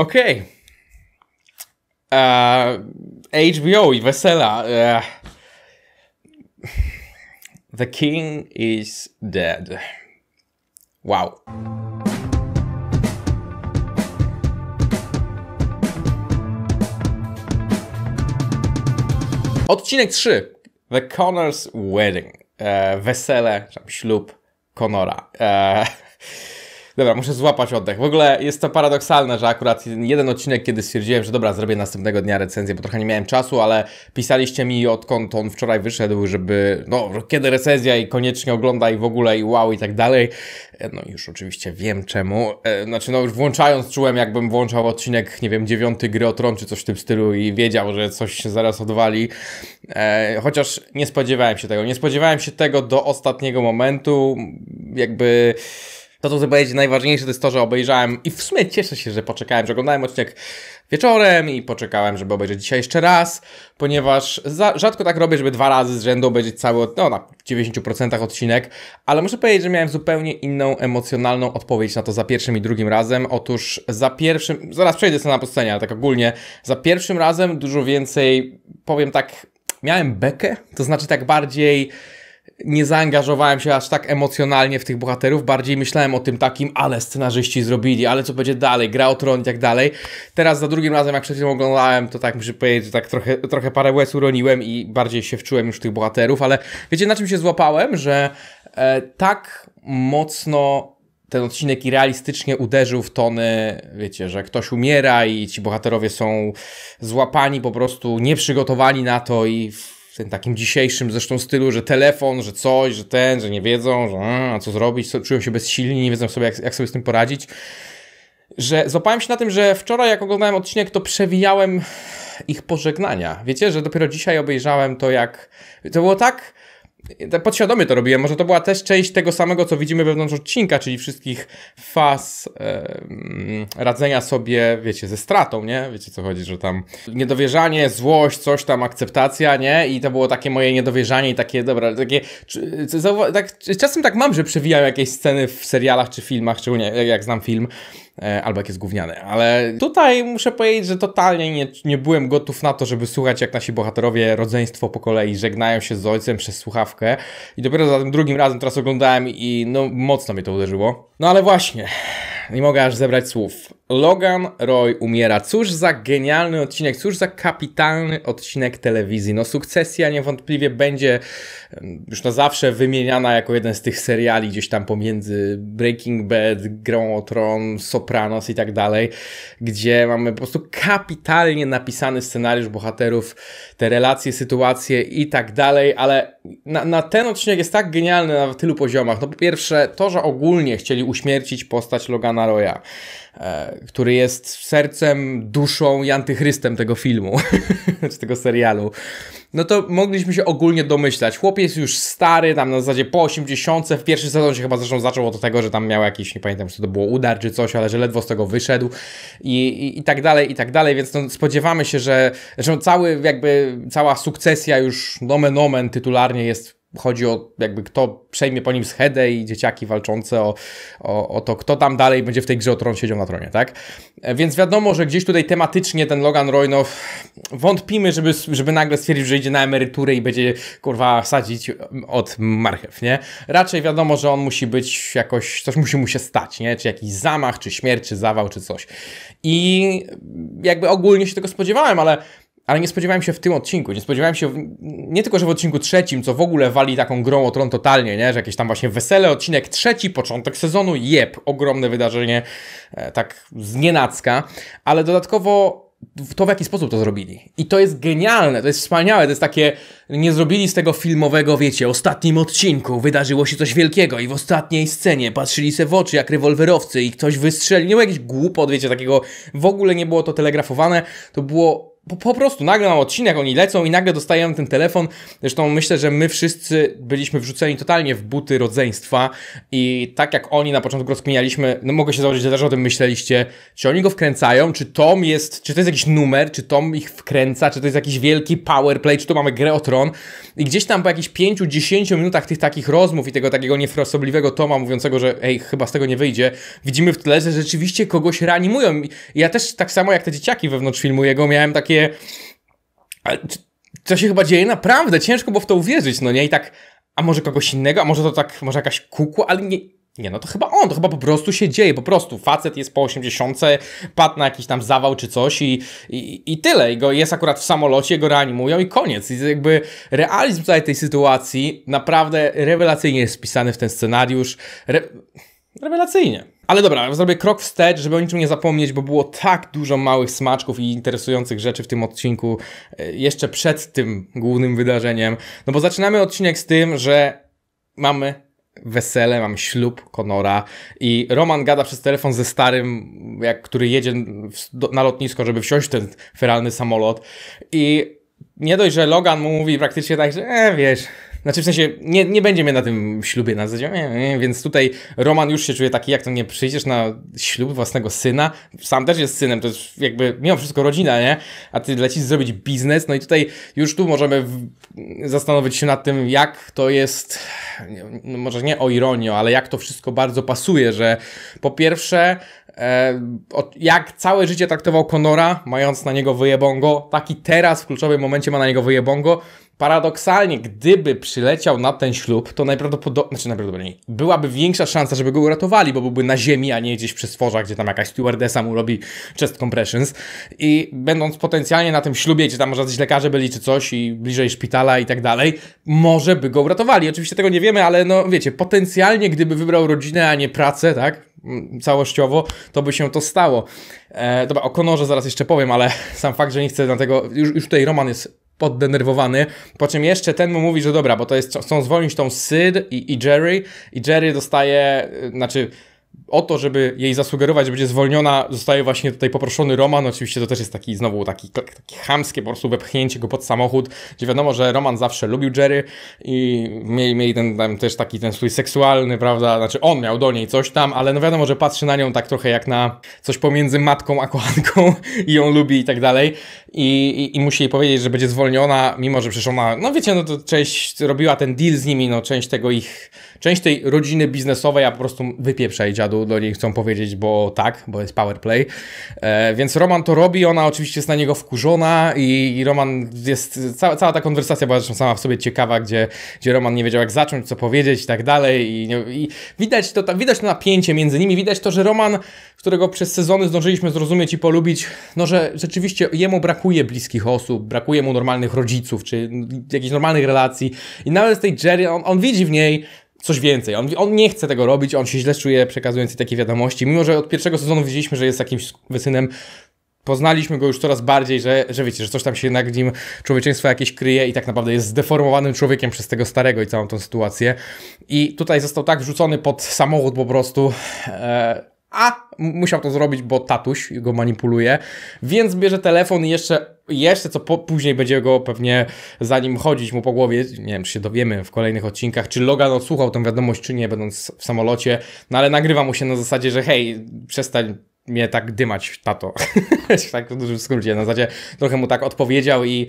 Okay. Uh, HBO, Vesela. Uh, the king is dead. Wow. Odcinek 3. The Connor's Wedding. E, uh, wesele, ślub Conora. E, uh, Dobra, muszę złapać oddech. W ogóle jest to paradoksalne, że akurat jeden odcinek, kiedy stwierdziłem, że dobra, zrobię następnego dnia recenzję, bo trochę nie miałem czasu, ale pisaliście mi odkąd on wczoraj wyszedł, żeby no, kiedy recenzja i koniecznie oglądaj, w ogóle i wow i tak dalej. E, no już oczywiście wiem czemu. E, znaczy no już włączając czułem jakbym włączał odcinek, nie wiem, dziewiąty Gry o Tron czy coś w tym stylu i wiedział, że coś się zaraz odwali. E, chociaż nie spodziewałem się tego. Nie spodziewałem się tego do ostatniego momentu. Jakby to, co chcę powiedzieć, najważniejsze to jest to, że obejrzałem i w sumie cieszę się, że poczekałem, że oglądałem odcinek wieczorem i poczekałem, żeby obejrzeć dzisiaj jeszcze raz, ponieważ za, rzadko tak robię, żeby dwa razy z rzędu obejrzeć cały, no na 90% odcinek, ale muszę powiedzieć, że miałem zupełnie inną emocjonalną odpowiedź na to za pierwszym i drugim razem. Otóż za pierwszym, zaraz przejdę sobie na podstanie, ale tak ogólnie, za pierwszym razem dużo więcej, powiem tak, miałem bekę, to znaczy tak bardziej nie zaangażowałem się aż tak emocjonalnie w tych bohaterów, bardziej myślałem o tym takim, ale scenarzyści zrobili, ale co będzie dalej, gra o tron i tak dalej. Teraz za drugim razem, jak przed chwilą oglądałem, to tak muszę powiedzieć, że tak trochę, trochę parę łez uroniłem i bardziej się wczułem już w tych bohaterów, ale wiecie na czym się złapałem, że e, tak mocno ten odcinek i realistycznie uderzył w tony, wiecie, że ktoś umiera i ci bohaterowie są złapani, po prostu nieprzygotowani na to i w tym takim dzisiejszym zresztą stylu, że telefon, że coś, że ten, że nie wiedzą, że a, co zrobić, czują się bezsilni, nie wiedzą sobie jak, jak sobie z tym poradzić. Że złapałem się na tym, że wczoraj jak oglądałem odcinek, to przewijałem ich pożegnania. Wiecie, że dopiero dzisiaj obejrzałem to jak... To było tak podświadomie to robiłem. Może to była też część tego samego, co widzimy wewnątrz odcinka, czyli wszystkich faz radzenia sobie, wiecie, ze stratą, nie? Wiecie co chodzi, że tam niedowierzanie, złość, coś tam, akceptacja, nie? I to było takie moje niedowierzanie i takie, dobra, takie... czy, tak, czasem tak mam, że przewijam jakieś sceny w serialach czy filmach, szczególnie jak, jak znam film, E, albo jak jest gówniany. Ale tutaj muszę powiedzieć, że totalnie nie, nie byłem gotów na to, żeby słuchać, jak nasi bohaterowie rodzeństwo po kolei żegnają się z ojcem przez słuchawkę. I dopiero za tym drugim razem teraz oglądałem i no mocno mnie to uderzyło. No ale właśnie nie mogę aż zebrać słów. Logan Roy umiera. Cóż za genialny odcinek, cóż za kapitalny odcinek telewizji. No sukcesja niewątpliwie będzie już na zawsze wymieniana jako jeden z tych seriali gdzieś tam pomiędzy Breaking Bad, Grą o Tron, Sopranos i tak dalej, gdzie mamy po prostu kapitalnie napisany scenariusz bohaterów, te relacje, sytuacje i tak dalej, ale na, na ten odcinek jest tak genialny na tylu poziomach. No po pierwsze to, że ogólnie chcieli uśmiercić postać Logana Roya, e, który jest sercem, duszą i antychrystem tego filmu, czy tego serialu. No to mogliśmy się ogólnie domyślać. Chłopiec jest już stary, tam na zasadzie po 80. W pierwszej sezonie się chyba zresztą zaczął od tego, że tam miał jakiś, nie pamiętam, czy to było udar czy coś, ale że ledwo z tego wyszedł i, i, i tak dalej, i tak dalej. Więc no, spodziewamy się, że zresztą cały, jakby cała sukcesja już nomen omen tytularnie jest chodzi o jakby kto przejmie po nim schedę i dzieciaki walczące o, o, o, to, kto tam dalej będzie w tej grze o tron siedział na tronie, tak? E, więc wiadomo, że gdzieś tutaj tematycznie ten Logan Roynow wątpimy, żeby, żeby nagle stwierdzić, że idzie na emeryturę i będzie, kurwa, sadzić od marchew, nie? Raczej wiadomo, że on musi być jakoś, coś musi mu się stać, nie? Czy jakiś zamach, czy śmierć, czy zawał, czy coś. I jakby ogólnie się tego spodziewałem, ale ale nie spodziewałem się w tym odcinku, nie spodziewałem się, w, nie tylko, że w odcinku trzecim, co w ogóle wali taką grą o tron totalnie, nie? że jakieś tam właśnie wesele, odcinek trzeci, początek sezonu, jeb, ogromne wydarzenie, e, tak znienacka, ale dodatkowo to, w jaki sposób to zrobili. I to jest genialne, to jest wspaniałe, to jest takie, nie zrobili z tego filmowego, wiecie, ostatnim odcinku wydarzyło się coś wielkiego i w ostatniej scenie patrzyli sobie w oczy jak rewolwerowcy i ktoś wystrzelił, nie było jakieś głupot, wiecie, takiego, w ogóle nie było to telegrafowane, to było po, po, prostu nagle mam odcinek, oni lecą i nagle dostajemy ten telefon. Zresztą myślę, że my wszyscy byliśmy wrzuceni totalnie w buty rodzeństwa i tak jak oni na początku rozkminialiśmy, no mogę się założyć, że też o tym myśleliście, czy oni go wkręcają, czy Tom jest, czy to jest jakiś numer, czy Tom ich wkręca, czy to jest jakiś wielki powerplay, czy tu mamy grę o tron i gdzieś tam po jakichś 5-10 minutach tych takich rozmów i tego takiego niefrasobliwego Toma mówiącego, że ej, chyba z tego nie wyjdzie, widzimy w tle, że rzeczywiście kogoś reanimują. I ja też tak samo jak te dzieciaki wewnątrz filmu jego miałem takie takie... To się chyba dzieje naprawdę, ciężko było w to uwierzyć, no nie? I tak, a może kogoś innego, a może to tak, może jakaś kukła, ale nie, nie, no to chyba on, to chyba po prostu się dzieje, po prostu facet jest po 80, padł na jakiś tam zawał czy coś i, i, i tyle. I go jest akurat w samolocie, go reanimują i koniec. I jakby realizm całej tej sytuacji naprawdę rewelacyjnie jest wpisany w ten scenariusz. Re rewelacyjnie. Ale dobra, zrobię krok wstecz, żeby o niczym nie zapomnieć, bo było tak dużo małych smaczków i interesujących rzeczy w tym odcinku e, jeszcze przed tym głównym wydarzeniem. No bo zaczynamy odcinek z tym, że mamy wesele, mamy ślub Konora i Roman gada przez telefon ze starym, jak, który jedzie na lotnisko, żeby wsiąść w ten feralny samolot i nie dość, że Logan mu mówi praktycznie tak, że e, wiesz, znaczy w sensie nie, nie będzie mnie na tym ślubie na nie, nie, więc tutaj Roman już się czuje taki, jak to nie przyjdziesz na ślub własnego syna. Sam też jest synem, to jest jakby mimo wszystko rodzina, nie? A ty lecisz zrobić biznes, no i tutaj już tu możemy w, zastanowić się nad tym, jak to jest, no może nie o ironio, ale jak to wszystko bardzo pasuje, że po pierwsze e, jak całe życie traktował Konora, mając na niego wyjebongo, taki teraz w kluczowym momencie ma na niego wyjebongo, paradoksalnie, gdyby przyleciał na ten ślub, to najprawdopodobniej, znaczy najprawdopodobniej, byłaby większa szansa, żeby go uratowali, bo byłby na ziemi, a nie gdzieś przy stworzach, gdzie tam jakaś stewardessa mu robi chest compressions i będąc potencjalnie na tym ślubie, gdzie tam może jacyś lekarze byli czy coś i bliżej szpitala i tak dalej, może by go uratowali. Oczywiście tego nie wiemy, ale no wiecie, potencjalnie gdyby wybrał rodzinę, a nie pracę, tak, mm, całościowo, to by się to stało. E, dobra, o Konorze zaraz jeszcze powiem, ale sam fakt, że nie chcę na tego, już, już tutaj Roman jest poddenerwowany, po czym jeszcze ten mu mówi, że dobra, bo to jest, chcą zwolnić tą Syd i, i Jerry i Jerry dostaje, y, znaczy o to, żeby jej zasugerować, że będzie zwolniona, zostaje właśnie tutaj poproszony Roman. Oczywiście to też jest taki znowu taki, taki chamskie po prostu wepchnięcie go pod samochód, gdzie wiadomo, że Roman zawsze lubił Jerry i mieli, mieli ten tam też taki ten swój seksualny, prawda, znaczy on miał do niej coś tam, ale no wiadomo, że patrzy na nią tak trochę jak na coś pomiędzy matką a kochanką i ją lubi i tak dalej I, i, i musi jej powiedzieć, że będzie zwolniona, mimo że przecież ona, no wiecie, no to część robiła ten deal z nimi, no część tego ich, część tej rodziny biznesowej, a po prostu wypieprza i dziadu do niej chcą powiedzieć, bo tak, bo jest powerplay. E, więc Roman to robi, ona oczywiście jest na niego wkurzona i, i Roman jest, cała, cała ta konwersacja była zresztą sama w sobie ciekawa, gdzie, gdzie Roman nie wiedział jak zacząć, co powiedzieć i tak dalej i, i widać, to, ta, widać to napięcie między nimi, widać to, że Roman, którego przez sezony zdążyliśmy zrozumieć i polubić, no że rzeczywiście jemu brakuje bliskich osób, brakuje mu normalnych rodziców, czy jakichś normalnych relacji i nawet z tej Jerry, on, on widzi w niej coś więcej. On, on, nie chce tego robić, on się źle czuje przekazując takie wiadomości. Mimo, że od pierwszego sezonu widzieliśmy, że jest jakimś wysynem, poznaliśmy go już coraz bardziej, że, że wiecie, że coś tam się jednak w nim człowieczeństwo jakieś kryje i tak naprawdę jest zdeformowanym człowiekiem przez tego starego i całą tą sytuację. I tutaj został tak wrzucony pod samochód po prostu. E a musiał to zrobić, bo tatuś go manipuluje, więc bierze telefon i jeszcze, jeszcze co po, później będzie go pewnie za nim chodzić mu po głowie, nie wiem, czy się dowiemy w kolejnych odcinkach, czy Logan odsłuchał tę wiadomość, czy nie, będąc w samolocie, no ale nagrywa mu się na zasadzie, że hej, przestań mnie tak dymać, tato. tak w dużym skrócie. Na zasadzie trochę mu tak odpowiedział i,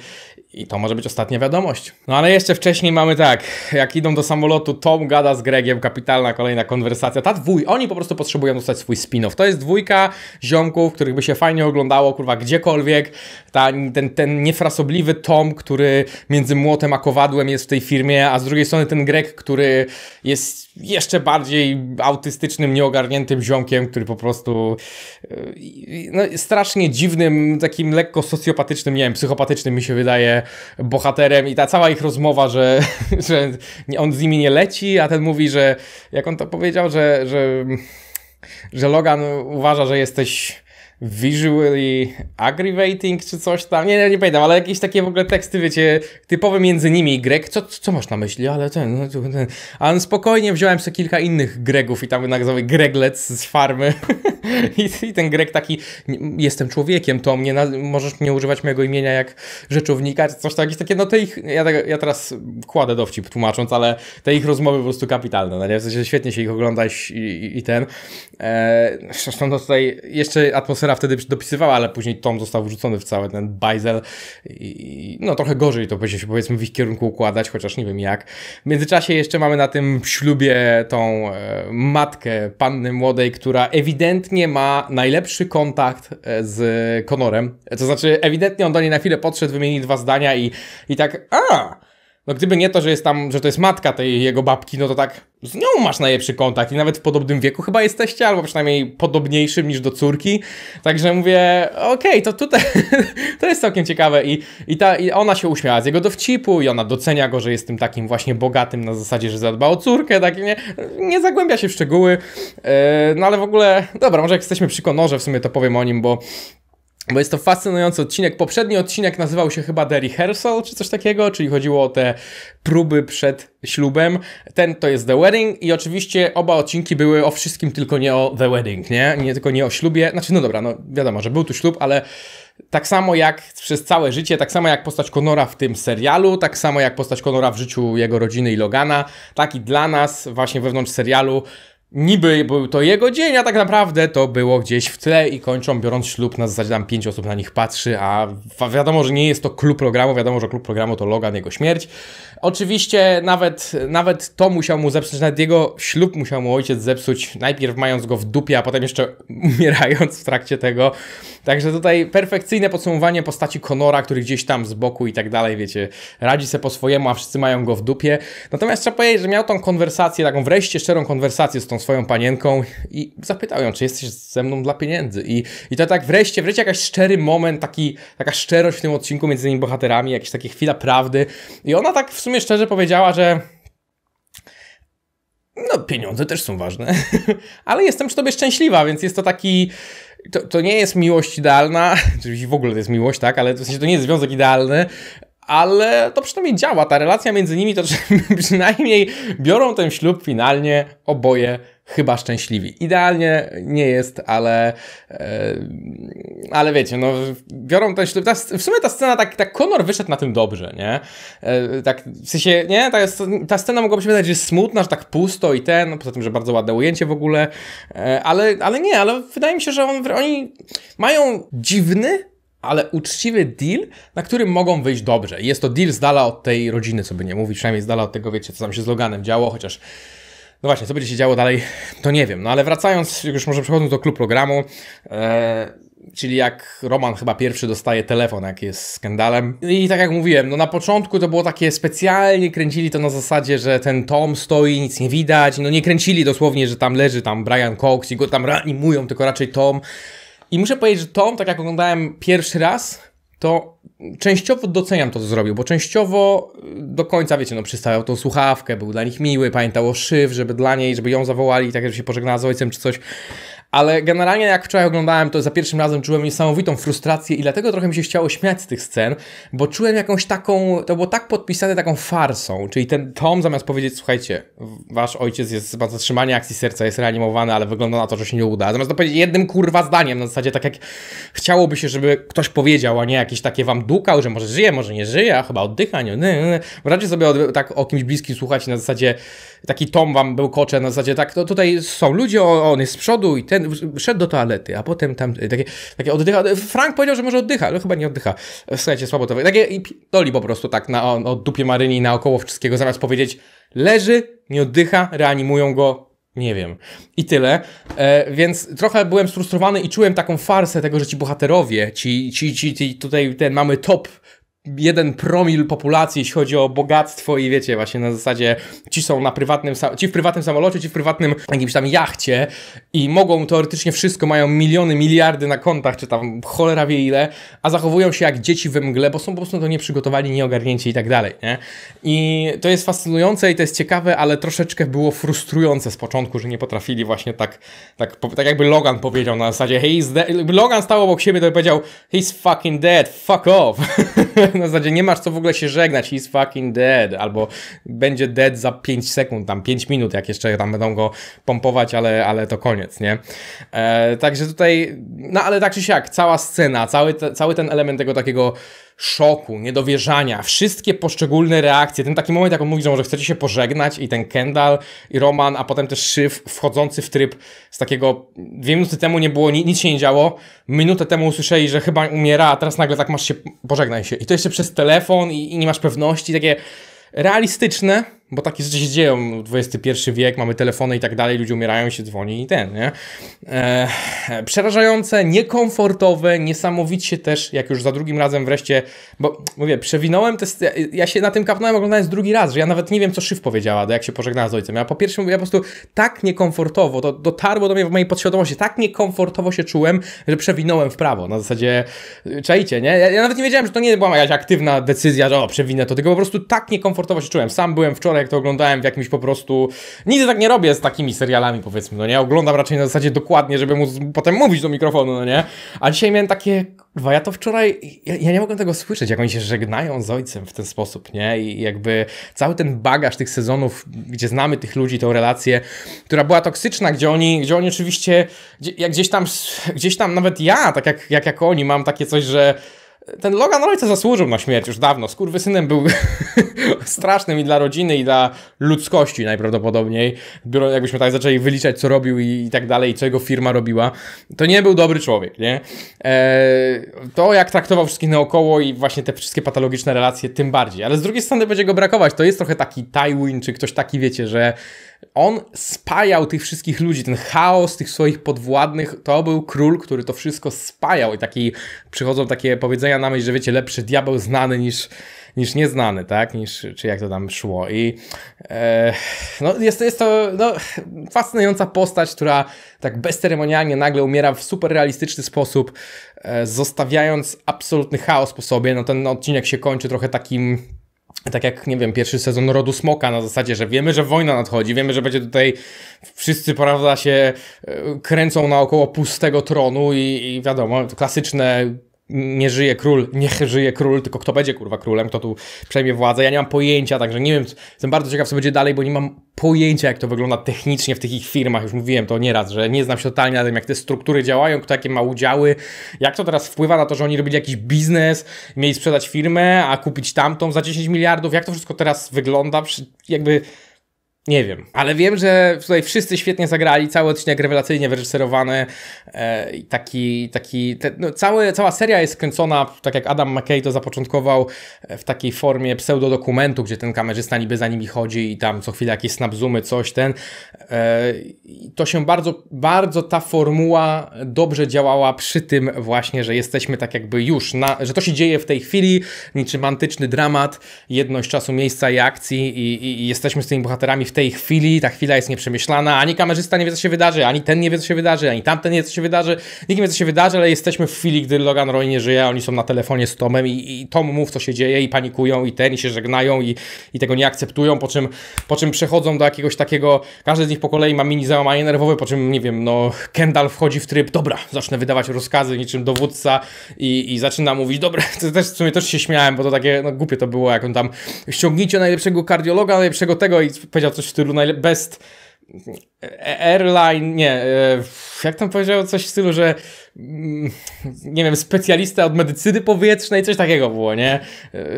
i to może być ostatnia wiadomość. No ale jeszcze wcześniej mamy tak, jak idą do samolotu, Tom gada z Gregiem, kapitalna kolejna konwersacja. Ta dwój, oni po prostu potrzebują dostać swój spin-off. To jest dwójka ziomków, których by się fajnie oglądało, kurwa, gdziekolwiek. Ta, ten, ten niefrasobliwy Tom, który między młotem a kowadłem jest w tej firmie, a z drugiej strony ten Greg, który jest jeszcze bardziej autystycznym, nieogarniętym ziomkiem, który po prostu y, y, no, strasznie dziwnym, takim lekko socjopatycznym, nie wiem, psychopatycznym mi się wydaje bohaterem i ta cała ich rozmowa, że, że on z nimi nie leci, a ten mówi, że jak on to powiedział, że, że, że Logan uważa, że jesteś visually aggravating czy coś tam, nie, nie, nie pamiętam, ale jakieś takie w ogóle teksty, wiecie, typowe między nimi Greg, co, co masz na myśli, ale ten, no ten, a spokojnie wziąłem sobie kilka innych Gregów i tam nazywamy Greglec z farmy I, I, ten Greg taki, jestem człowiekiem, to mnie, możesz nie używać mojego imienia jak rzeczownika, czy coś tam, jakieś takie, no te ich, ja, tak, ja teraz kładę dowcip tłumacząc, ale te ich rozmowy po prostu kapitalne, no nie? w sensie świetnie się ich oglądać i, i, i ten, e, zresztą to tutaj jeszcze atmosfera wtedy dopisywała, ale później Tom został wrzucony w cały ten bajzel i no trochę gorzej to będzie się powiedzmy w ich kierunku układać, chociaż nie wiem jak. W międzyczasie jeszcze mamy na tym ślubie tą e, matkę panny młodej, która ewidentnie ma najlepszy kontakt e, z Konorem. E, to znaczy ewidentnie on do niej na chwilę podszedł, wymienił dwa zdania i, i tak a no gdyby nie to, że jest tam, że to jest matka tej jego babki, no to tak z nią masz najlepszy kontakt i nawet w podobnym wieku chyba jesteście, albo przynajmniej podobniejszym niż do córki. Także mówię, okej, okay, to tutaj to jest całkiem ciekawe i, i, ta, i ona się uśmiała z jego dowcipu i ona docenia go, że jest tym takim właśnie bogatym na zasadzie, że zadba o córkę, tak nie, nie zagłębia się w szczegóły. Yy, no ale w ogóle, dobra, może jak jesteśmy przy konorze, w sumie to powiem o nim, bo bo jest to fascynujący odcinek. Poprzedni odcinek nazywał się chyba The Rehearsal czy coś takiego, czyli chodziło o te próby przed ślubem. Ten to jest The Wedding i oczywiście oba odcinki były o wszystkim, tylko nie o The Wedding, nie? Nie tylko nie o ślubie. Znaczy, no dobra, no wiadomo, że był tu ślub, ale tak samo jak przez całe życie, tak samo jak postać Konora w tym serialu, tak samo jak postać Konora w życiu jego rodziny i Logana, tak i dla nas właśnie wewnątrz serialu niby był to jego dzień, a tak naprawdę to było gdzieś w tle i kończą biorąc ślub na zasadzie tam pięć osób na nich patrzy, a wiadomo, że nie jest to klub programu, wiadomo, że klub programu to Logan, jego śmierć. Oczywiście nawet, nawet to musiał mu zepsuć, nawet jego ślub musiał mu ojciec zepsuć, najpierw mając go w dupie, a potem jeszcze umierając w trakcie tego. Także tutaj perfekcyjne podsumowanie postaci Konora, który gdzieś tam z boku i tak dalej, wiecie, radzi sobie po swojemu, a wszyscy mają go w dupie. Natomiast trzeba powiedzieć, że miał tą konwersację, taką wreszcie szczerą konwersację z tą swoją panienką i zapytał ją, czy jesteś ze mną dla pieniędzy. I, i to tak wreszcie, wreszcie jakiś szczery moment, taki, taka szczerość w tym odcinku między tymi bohaterami, jakaś taka chwila prawdy. I ona tak w sumie szczerze powiedziała, że no pieniądze też są ważne, ale jestem przy tobie szczęśliwa, więc jest to taki... To, to nie jest miłość idealna, oczywiście w ogóle to jest miłość, tak, ale w sensie to nie jest związek idealny, ale to przynajmniej działa. Ta relacja między nimi to że przynajmniej biorą ten ślub finalnie oboje chyba szczęśliwi. Idealnie nie jest, ale e, ale wiecie, no biorą ten ślub. Ta, w sumie ta scena, tak, tak Conor wyszedł na tym dobrze, nie? E, tak, w sensie, nie? Ta, ta scena mogłaby się wydać, że jest smutna, że tak pusto i ten, no, poza tym, że bardzo ładne ujęcie w ogóle, e, ale, ale nie, ale wydaje mi się, że on, oni mają dziwny, ale uczciwy deal, na którym mogą wyjść dobrze. Jest to deal z dala od tej rodziny, co by nie mówić, przynajmniej z dala od tego, wiecie, co tam się z Loganem działo, chociaż no właśnie, co będzie się działo dalej, to nie wiem. No ale wracając, już może przechodząc do klub programu, e, czyli jak Roman chyba pierwszy dostaje telefon, jak jest skandalem. I tak jak mówiłem, no na początku to było takie specjalnie kręcili to na zasadzie, że ten Tom stoi, nic nie widać. No nie kręcili dosłownie, że tam leży tam Brian Cox i go tam reanimują, tylko raczej Tom. I muszę powiedzieć, że Tom, tak jak oglądałem pierwszy raz, to częściowo doceniam to, co zrobił, bo częściowo y, do końca, wiecie, no przystawiał tą słuchawkę, był dla nich miły, pamiętał o szyw, żeby dla niej, żeby ją zawołali, tak jak się pożegnała z ojcem czy coś, ale generalnie jak wczoraj oglądałem to za pierwszym razem czułem niesamowitą frustrację i dlatego trochę mi się chciało śmiać z tych scen, bo czułem jakąś taką, to było tak podpisane taką farsą, czyli ten Tom zamiast powiedzieć, słuchajcie, wasz ojciec jest ma zatrzymanie akcji serca, jest reanimowany, ale wygląda na to, że się nie uda, zamiast to powiedzieć jednym kurwa zdaniem, na zasadzie tak jak chciałoby się, żeby ktoś powiedział, a nie jakieś takie wam dukał, że może żyje, może nie żyje, a chyba oddycha, nie, nie, nie. raczej sobie od, tak o kimś bliskim słuchać na zasadzie, taki Tom wam był kocze na zasadzie, tak, to no tutaj są ludzie, on jest z przodu i ten ten szedł do toalety, a potem tam y, takie, takie oddycha. Y, Frank powiedział, że może oddycha, ale chyba nie oddycha. Y, słuchajcie, słabo to Takie i doli po prostu tak na, o, o dupie Maryni naokoło wszystkiego, zamiast powiedzieć leży, nie oddycha, reanimują go, nie wiem. I tyle. E, więc trochę byłem sfrustrowany i czułem taką farsę tego, że ci bohaterowie, ci, ci, ci, ci tutaj ten mamy top jeden promil populacji, jeśli chodzi o bogactwo i wiecie, właśnie na zasadzie ci są na prywatnym, ci w prywatnym samolocie, ci w prywatnym jakimś tam jachcie i mogą teoretycznie wszystko, mają miliony, miliardy na kontach, czy tam cholera wie ile, a zachowują się jak dzieci we mgle, bo są po prostu to nieprzygotowani, nieogarnięci i tak dalej, nie? I to jest fascynujące i to jest ciekawe, ale troszeczkę było frustrujące z początku, że nie potrafili właśnie tak, tak, tak jakby Logan powiedział na zasadzie, hey, Logan stał obok siebie, to powiedział, he's fucking dead, fuck off. Tak na zasadzie nie masz co w ogóle się żegnać, he's fucking dead, albo będzie dead za 5 sekund, tam 5 minut, jak jeszcze tam będą go pompować, ale, ale to koniec, nie? E, także tutaj, no ale tak czy siak, cała scena, cały, te, cały ten element tego takiego szoku, niedowierzania, wszystkie poszczególne reakcje, ten taki moment, jak on mówi, że może chcecie się pożegnać i ten Kendall i Roman, a potem też Szyf wchodzący w tryb z takiego, dwie minuty temu nie było, nic się nie działo, minutę temu usłyszeli, że chyba umiera, a teraz nagle tak masz się, pożegnaj się i to jeszcze przez telefon i, i nie masz pewności, takie realistyczne, bo takie rzeczy się dzieją, XXI wiek, mamy telefony i tak dalej, ludzie umierają, się dzwoni i ten, nie? E, przerażające, niekomfortowe, niesamowicie też, jak już za drugim razem wreszcie, bo mówię, przewinąłem te... Ja się na tym kapnąłem oglądając drugi raz, że ja nawet nie wiem, co Szyf powiedziała, jak się pożegnała z ojcem. Ja po pierwsze mówię, ja po prostu tak niekomfortowo, to dotarło do mnie w mojej podświadomości, tak niekomfortowo się czułem, że przewinąłem w prawo. Na zasadzie, czajcie, nie? Ja, ja nawet nie wiedziałem, że to nie była jakaś aktywna decyzja, że o, przewinę to, tylko po prostu tak niekomfortowo się czułem. Sam byłem wczoraj jak to oglądałem w jakimś po prostu... Nigdy tak nie robię z takimi serialami, powiedzmy, no nie? Oglądam raczej na zasadzie dokładnie, żeby mu potem mówić do mikrofonu, no nie? A dzisiaj miałem takie... Kurwa, ja to wczoraj... Ja, ja nie mogłem tego słyszeć, jak oni się żegnają z ojcem w ten sposób, nie? I jakby cały ten bagaż tych sezonów, gdzie znamy tych ludzi, tą relację, która była toksyczna, gdzie oni, gdzie oni oczywiście... Gdzie, jak gdzieś tam... Gdzieś tam nawet ja, tak jak, jak, jak oni, mam takie coś, że ten Logan Roy to zasłużył na śmierć już dawno. Skurwysynem był strasznym i dla rodziny, i dla ludzkości najprawdopodobniej. Biuro, jakbyśmy tak zaczęli wyliczać, co robił i, i, tak dalej, i co jego firma robiła. To nie był dobry człowiek, nie? E, to, jak traktował wszystkich naokoło i właśnie te wszystkie patologiczne relacje, tym bardziej. Ale z drugiej strony będzie go brakować. To jest trochę taki Tywin, czy ktoś taki, wiecie, że on spajał tych wszystkich ludzi, ten chaos tych swoich podwładnych, to był król, który to wszystko spajał i taki, przychodzą takie powiedzenia na myśl, że wiecie, lepszy diabeł znany niż, niż nieznany, tak, niż, czy jak to tam szło i e, no jest, jest to no, fascynująca postać, która tak bezceremonialnie nagle umiera w super realistyczny sposób, e, zostawiając absolutny chaos po sobie, no ten odcinek się kończy trochę takim tak jak, nie wiem, pierwszy sezon Rodu Smoka na zasadzie, że wiemy, że wojna nadchodzi, wiemy, że będzie tutaj wszyscy, prawda, się e, kręcą naokoło pustego tronu i, i wiadomo, klasyczne nie żyje król, niech żyje król, tylko kto będzie kurwa królem, kto tu przejmie władzę. Ja nie mam pojęcia, także nie wiem, jestem bardzo ciekaw, co będzie dalej, bo nie mam pojęcia, jak to wygląda technicznie w tych ich firmach. Już mówiłem to nieraz, że nie znam się totalnie na tym, jak te struktury działają, kto jakie ma udziały, jak to teraz wpływa na to, że oni robili jakiś biznes, mieli sprzedać firmę, a kupić tamtą za 10 miliardów, jak to wszystko teraz wygląda, jakby nie wiem, ale wiem, że tutaj wszyscy świetnie zagrali, cały odcinek rewelacyjnie wyreżyserowany e, taki, taki, te, no, cały, cała seria jest skręcona, tak jak Adam McKay to zapoczątkował, e, w takiej formie pseudodokumentu, gdzie ten kamerzysta niby za nimi chodzi i tam co chwilę jakieś snapzumy coś ten. E, to się bardzo, bardzo ta formuła dobrze działała przy tym właśnie, że jesteśmy tak jakby już, na, że to się dzieje w tej chwili, niczym antyczny dramat, jedność czasu, miejsca i akcji i, i, i jesteśmy z tymi bohaterami w tej chwili, ta chwila jest nieprzemyślana, ani kamerzysta nie wie, co się wydarzy, ani ten nie wie, co się wydarzy, ani tamten nie wie, co się wydarzy, nikt nie wie, co się wydarzy, ale jesteśmy w chwili, gdy Logan Roy nie żyje, oni są na telefonie z Tomem i, i Tom mów, co się dzieje i panikują i ten, i się żegnają i, i tego nie akceptują, po czym, po czym przechodzą do jakiegoś takiego, każdy z nich po kolei ma mini załamanie nerwowe, po czym, nie wiem, no Kendall wchodzi w tryb, dobra, zacznę wydawać rozkazy niczym dowódca i, i zaczyna mówić, dobra, to też w sumie też się śmiałem, bo to takie, no głupie to było, jak on tam ściągnijcie najlepszego kardiologa, najlepszego tego i powiedział coś coś w stylu best e, airline, nie, e, jak tam powiedział coś w stylu, że Mm, nie wiem, specjalista od medycyny powietrznej, coś takiego było, nie?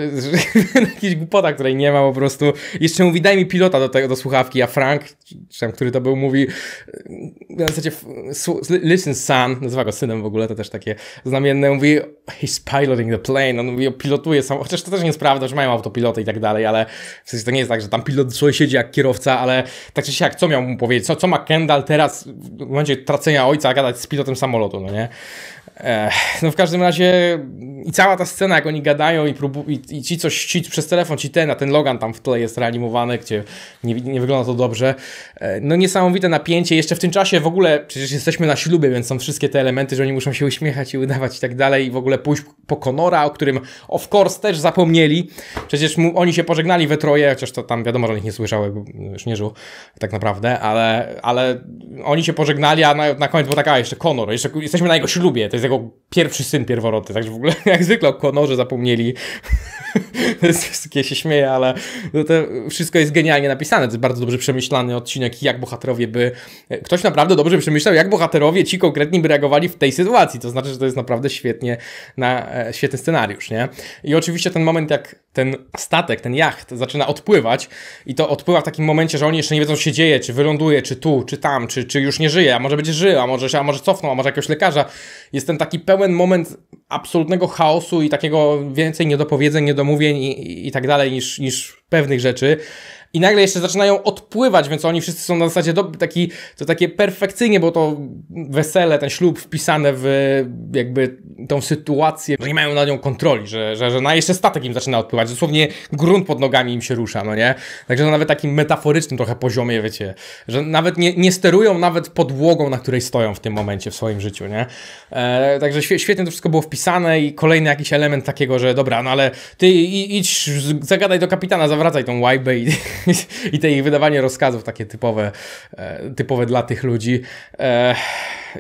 Jakiś głupota, której nie ma po prostu. Jeszcze mówi, daj mi pilota do, tego, do słuchawki, a Frank, czy tam, który to był, mówi w y, zasadzie y, listen son, nazywa go synem w ogóle, to też takie znamienne, mówi he's piloting the plane, on mówi, pilotuje sam, chociaż to też nie jest prawda, że mają autopiloty i tak dalej, ale w sensie to nie jest tak, że tam pilot człowiek siedzi jak kierowca, ale tak czy siak, co miał mu powiedzieć, co, co ma Kendall teraz w momencie tracenia ojca gadać z pilotem samolotu, no nie? ne? No w każdym razie i cała ta scena, jak oni gadają i, próbu- i, i ci coś, ci przez telefon, ci ten, a ten Logan tam w tle jest reanimowany, gdzie nie, nie wygląda to dobrze. E, no niesamowite napięcie, jeszcze w tym czasie w ogóle, przecież jesteśmy na ślubie, więc są wszystkie te elementy, że oni muszą się uśmiechać i udawać i tak dalej i w ogóle pójść po Konora, o którym of course też zapomnieli. Przecież mu, oni się pożegnali we troje, chociaż to tam wiadomo, że ich nie słyszał, jakby już nie żył tak naprawdę, ale, ale oni się pożegnali, a na, na koniec było tak, a jeszcze Konor, jeszcze, jesteśmy na jego ślubie, to jest jego pierwszy syn pierworodny, także w ogóle jak zwykle o Konorze zapomnieli ja się śmieje, ale no to wszystko jest genialnie napisane. To jest bardzo dobrze przemyślany odcinek, jak bohaterowie by... Ktoś naprawdę dobrze przemyślał, jak bohaterowie ci konkretni by reagowali w tej sytuacji. To znaczy, że to jest naprawdę świetnie, na, e, świetny scenariusz, nie? I oczywiście ten moment, jak ten statek, ten jacht zaczyna odpływać i to odpływa w takim momencie, że oni jeszcze nie wiedzą, co się dzieje, czy wyląduje, czy tu, czy tam, czy, czy już nie żyje, a może będzie żył, a może się, a może cofną, a może jakiegoś lekarza. Jest ten taki pełen moment absolutnego chaosu i takiego więcej niedopowiedzeń, niedomówień, i, i tak dalej niż, niż pewnych rzeczy i nagle jeszcze zaczynają odpływać, więc oni wszyscy są na zasadzie do, taki, to takie perfekcyjnie, bo to wesele, ten ślub wpisane w jakby tą sytuację, że nie mają na nią kontroli, że, że, że na jeszcze statek im zaczyna odpływać, dosłownie grunt pod nogami im się rusza, no nie? Także na nawet takim metaforycznym trochę poziomie, wiecie, że nawet nie, nie sterują nawet podłogą, na której stoją w tym momencie w swoim życiu, nie? E, także świetnie to wszystko było wpisane i kolejny jakiś element takiego, że dobra, no ale ty idź, zagadaj do kapitana, zawracaj tą łajbę i i te ich wydawanie rozkazów takie typowe, e, typowe dla tych ludzi. E,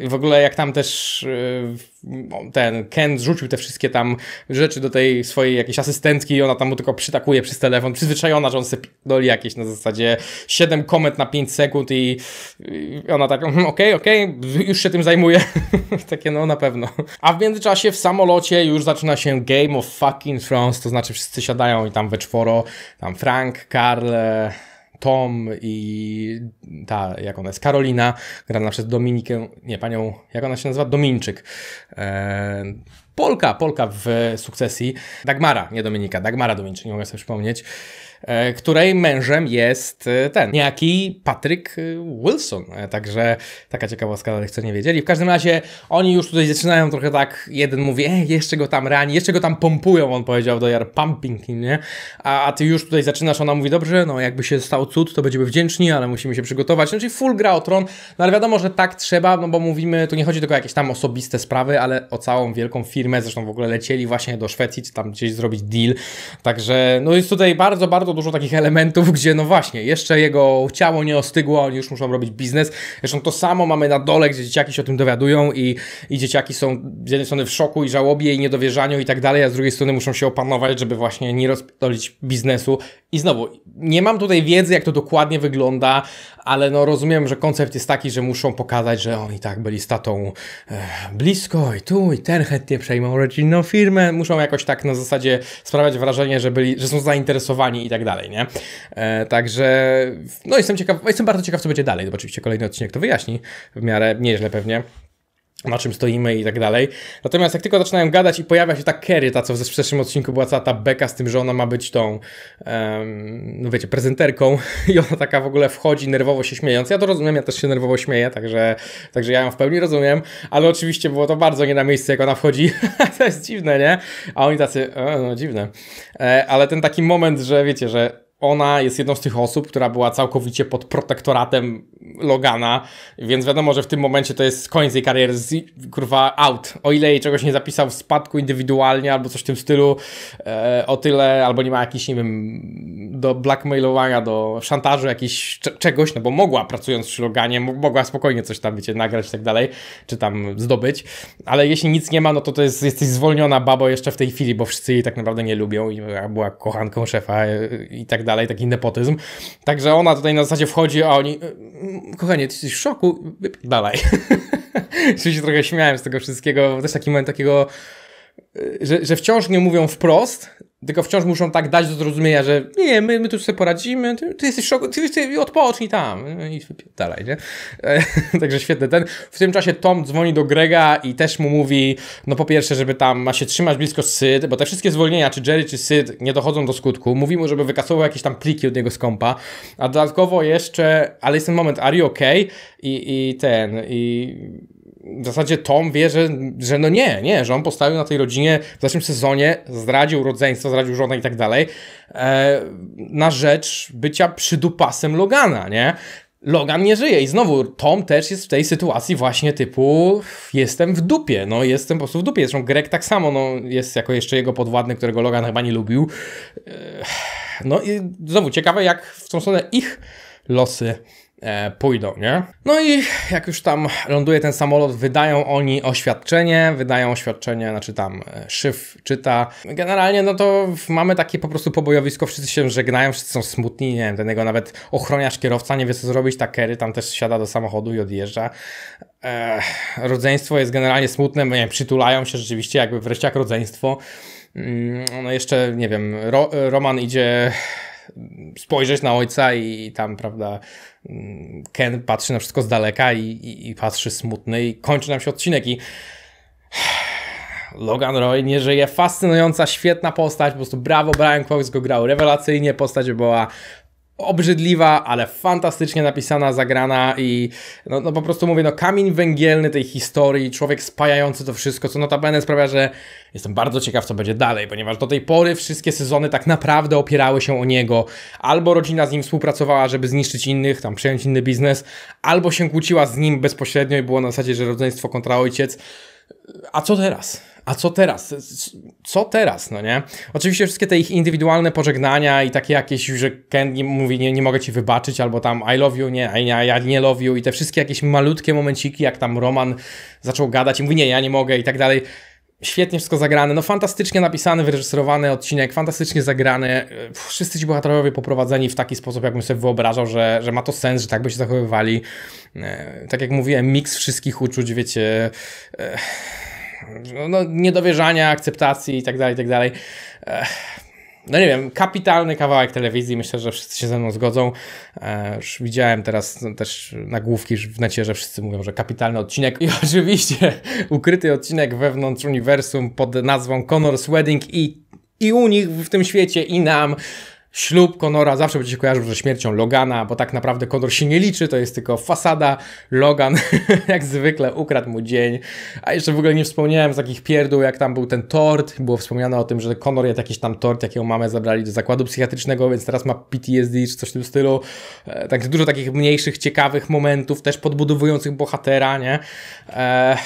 w ogóle jak tam też y, ten Ken rzucił te wszystkie tam rzeczy do tej swojej jakiejś asystentki i ona tam mu tylko przytakuje przez telefon, przyzwyczajona, że on sobie doli jakieś na zasadzie 7 komet na 5 sekund i ona tak, mhm, okej, okay, okej, okay, już się tym zajmuje. Takie no na pewno. A w międzyczasie w samolocie już zaczyna się Game of Fucking Thrones, to znaczy wszyscy siadają i tam we czworo, tam Frank, Karl, Tom i ta, jak ona jest, Karolina, grana przez Dominikę, nie, panią, jak ona się nazywa? Dominczyk. E, Polka, Polka w sukcesji. Dagmara, nie Dominika, Dagmara Domińczyk, nie mogę sobie przypomnieć. E, której mężem jest e, ten, niejaki Patrick e, Wilson. Także taka ciekawostka dla tych, co nie wiedzieli. W każdym razie oni już tutaj zaczynają trochę tak, jeden mówi, e, jeszcze go tam rani, jeszcze go tam pompują, on powiedział do Jar pumping, nie? A, a ty już tutaj zaczynasz, ona mówi, dobrze, no jakby się stał cud, to będziemy wdzięczni, ale musimy się przygotować. Znaczy full gra o tron, no ale wiadomo, że tak trzeba, no bo mówimy, tu nie chodzi tylko o jakieś tam osobiste sprawy, ale o całą wielką firmę, zresztą w ogóle lecieli właśnie do Szwecji, czy tam gdzieś zrobić deal. Także no jest tutaj bardzo, bardzo bardzo dużo takich elementów, gdzie no właśnie, jeszcze jego ciało nie ostygło, oni już muszą robić biznes. Zresztą to samo mamy na dole, gdzie dzieciaki się o tym dowiadują i, i dzieciaki są z jednej strony w szoku i żałobie i niedowierzaniu i tak dalej, a z drugiej strony muszą się opanować, żeby właśnie nie rozpierdolić biznesu. I znowu, nie mam tutaj wiedzy, jak to dokładnie wygląda, ale no rozumiem, że koncept jest taki, że muszą pokazać, że oni tak byli z e, blisko i tu, i ten chętnie przejmą rodzinną firmę. Muszą jakoś tak na zasadzie sprawiać wrażenie, że, byli, że są zainteresowani i tak tak dalej, nie? E, także, no jestem ciekaw, jestem bardzo ciekaw, co będzie dalej, bo oczywiście kolejny odcinek to wyjaśni w miarę nieźle pewnie na czym stoimy i tak dalej. Natomiast jak tylko zaczynają gadać i pojawia się ta Kerry, ta co w zeszłym odcinku była cała ta beka z tym, że ona ma być tą, um, no wiecie, prezenterką i ona taka w ogóle wchodzi nerwowo się śmiejąc. Ja to rozumiem, ja też się nerwowo śmieję, także, także ja ją w pełni rozumiem, ale oczywiście było to bardzo nie na miejscu, jak ona wchodzi. to jest dziwne, nie? A oni tacy, e, no dziwne. E, ale ten taki moment, że wiecie, że ona jest jedną z tych osób, która była całkowicie pod protektoratem Logana, więc wiadomo, że w tym momencie to jest koniec jej kariery, z, kurwa out. O ile jej czegoś nie zapisał w spadku indywidualnie albo coś w tym stylu, e, o tyle, albo nie ma jakichś, nie wiem, do blackmailowania, do szantażu jakiś czegoś, no bo mogła pracując przy Loganie, mogła spokojnie coś tam, wiecie, nagrać i tak dalej, czy tam zdobyć, ale jeśli nic nie ma, no to to jest, jesteś zwolniona babo jeszcze w tej chwili, bo wszyscy jej tak naprawdę nie lubią i była kochanką szefa i, e, i tak dalej dalej, taki nepotyzm. Także ona tutaj na zasadzie wchodzi, a oni, e, mm, kochanie, ty jesteś w szoku, dalej. Czyli się trochę śmiałem z tego wszystkiego, też taki moment takiego Y, że, że wciąż nie mówią wprost, tylko wciąż muszą tak dać do zrozumienia, że nie, my, my tu sobie poradzimy, ty, ty jesteś szoku, ty, ty odpocznij tam no i dalej, nie? E, także świetny ten. W tym czasie Tom dzwoni do Grega i też mu mówi, no po pierwsze, żeby tam ma się trzymać blisko Syd, bo te wszystkie zwolnienia, czy Jerry, czy Syd nie dochodzą do skutku. Mówi mu, żeby wykasował jakieś tam pliki od niego z kompa, a dodatkowo jeszcze, ale jest ten moment, are you okay? I, i ten, i w zasadzie Tom wie, że, że no nie, nie, że on postawił na tej rodzinie w zeszłym sezonie, zdradził rodzeństwo, zdradził żonę i tak dalej, e, na rzecz bycia przydupasem Logana, nie? Logan nie żyje i znowu Tom też jest w tej sytuacji właśnie typu jestem w dupie, no jestem po prostu w dupie. Zresztą Greg tak samo, no jest jako jeszcze jego podwładny, którego Logan chyba nie lubił. E, no i znowu ciekawe jak w tą stronę ich losy E, pójdą, nie? No i jak już tam ląduje ten samolot, wydają oni oświadczenie, wydają oświadczenie, znaczy tam e, szyf czyta. Generalnie no to mamy takie po prostu pobojowisko, wszyscy się żegnają, wszyscy są smutni, nie wiem, ten jego nawet ochroniarz kierowca nie wie co zrobić, takery tam też siada do samochodu i odjeżdża. E, rodzeństwo jest generalnie smutne, nie wiem, przytulają się rzeczywiście jakby wreszcie jak rodzeństwo. Mm, no jeszcze, nie wiem, Ro Roman idzie spojrzeć na ojca i tam, prawda, Ken patrzy na wszystko z daleka i, i, i patrzy smutny i kończy nam się odcinek i Logan Roy nie żyje, fascynująca, świetna postać, po prostu brawo, Brian Cox go grał rewelacyjnie, postać była obrzydliwa, ale fantastycznie napisana, zagrana i no, no, po prostu mówię, no kamień węgielny tej historii, człowiek spajający to wszystko, co notabene sprawia, że jestem bardzo ciekaw, co będzie dalej, ponieważ do tej pory wszystkie sezony tak naprawdę opierały się o niego. Albo rodzina z nim współpracowała, żeby zniszczyć innych, tam przejąć inny biznes, albo się kłóciła z nim bezpośrednio i było na zasadzie, że rodzeństwo kontra ojciec. A co teraz? a co teraz? Co teraz, no nie? Oczywiście wszystkie te ich indywidualne pożegnania i takie jakieś, że Ken mówi, nie, nie mogę ci wybaczyć, albo tam I love you, nie, ja, ja nie love you i te wszystkie jakieś malutkie momenciki, jak tam Roman zaczął gadać i mówi, nie, ja nie mogę i tak dalej. Świetnie wszystko zagrane, no fantastycznie napisany, wyreżyserowany odcinek, fantastycznie zagrane. Wszyscy ci bohaterowie poprowadzeni w taki sposób, jakbym sobie wyobrażał, że, że ma to sens, że tak by się zachowywali. E, tak jak mówiłem, miks wszystkich uczuć, wiecie. E, no, no, niedowierzania, akceptacji i tak dalej, i tak dalej. No nie wiem, kapitalny kawałek telewizji, myślę, że wszyscy się ze mną zgodzą. Już widziałem teraz no, też nagłówki w necie, że wszyscy mówią, że kapitalny odcinek i oczywiście ukryty odcinek wewnątrz uniwersum pod nazwą Connor's Wedding i, i u nich w tym świecie i nam Ślub Konora zawsze będzie się kojarzył ze śmiercią Logana, bo tak naprawdę Konor się nie liczy, to jest tylko fasada. Logan jak zwykle ukradł mu dzień. A jeszcze w ogóle nie wspomniałem z takich pierdół, jak tam był ten tort. Było wspomniane o tym, że Konor jest jakiś tam tort, jakiego mamy zabrali do zakładu psychiatrycznego, więc teraz ma PTSD czy coś w tym stylu. tak dużo takich mniejszych, ciekawych momentów, też podbudowujących bohatera, nie? E,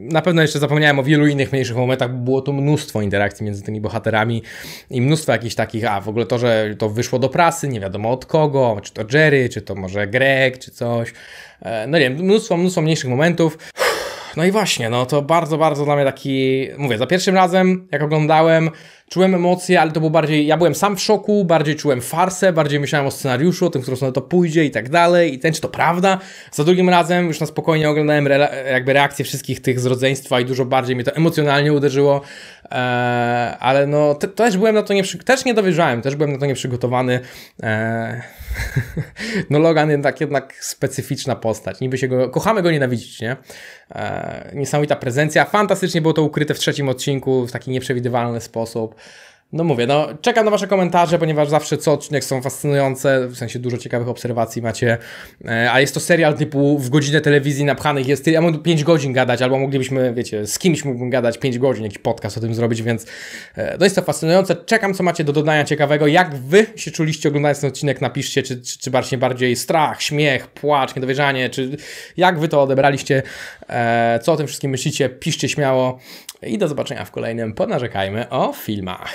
na pewno jeszcze zapomniałem o wielu innych mniejszych momentach, bo było tu mnóstwo interakcji między tymi bohaterami i mnóstwo jakichś takich, a w ogóle to, że to wyszło do prasy, nie wiadomo od kogo, czy to Jerry, czy to może Greg, czy coś. E, no nie wiem, mnóstwo, mnóstwo mniejszych momentów no i właśnie, no to bardzo, bardzo dla mnie taki, mówię, za pierwszym razem, jak oglądałem, czułem emocje, ale to było bardziej, ja byłem sam w szoku, bardziej czułem farsę, bardziej myślałem o scenariuszu, o tym, w którą stronę to pójdzie i tak dalej, i ten, czy to prawda. Za drugim razem już na spokojnie oglądałem re, jakby reakcje wszystkich tych z rodzeństwa i dużo bardziej mnie to emocjonalnie uderzyło, E, ale no te, też byłem na to nie, też nie dowierzałem, też byłem na to nieprzygotowany. E, no Logan jednak, jednak specyficzna postać, niby się go, kochamy go nienawidzić, nie? E, niesamowita prezencja, fantastycznie było to ukryte w trzecim odcinku w taki nieprzewidywalny sposób. No mówię, no czekam na Wasze komentarze, ponieważ zawsze co odcinek są fascynujące, w sensie dużo ciekawych obserwacji macie, e, a jest to serial typu w godzinę telewizji napchanych jest, ja mogę 5 godzin gadać, albo moglibyśmy, wiecie, z kimś mógłbym gadać 5 godzin, jakiś podcast o tym zrobić, więc e, no jest to fascynujące, czekam co macie do dodania ciekawego, jak Wy się czuliście oglądając ten odcinek, napiszcie, czy, czy, czy bardziej, bardziej strach, śmiech, płacz, niedowierzanie, czy jak Wy to odebraliście, e, co o tym wszystkim myślicie, piszcie śmiało, i do zobaczenia w kolejnym Podnarzekajmy o filmach.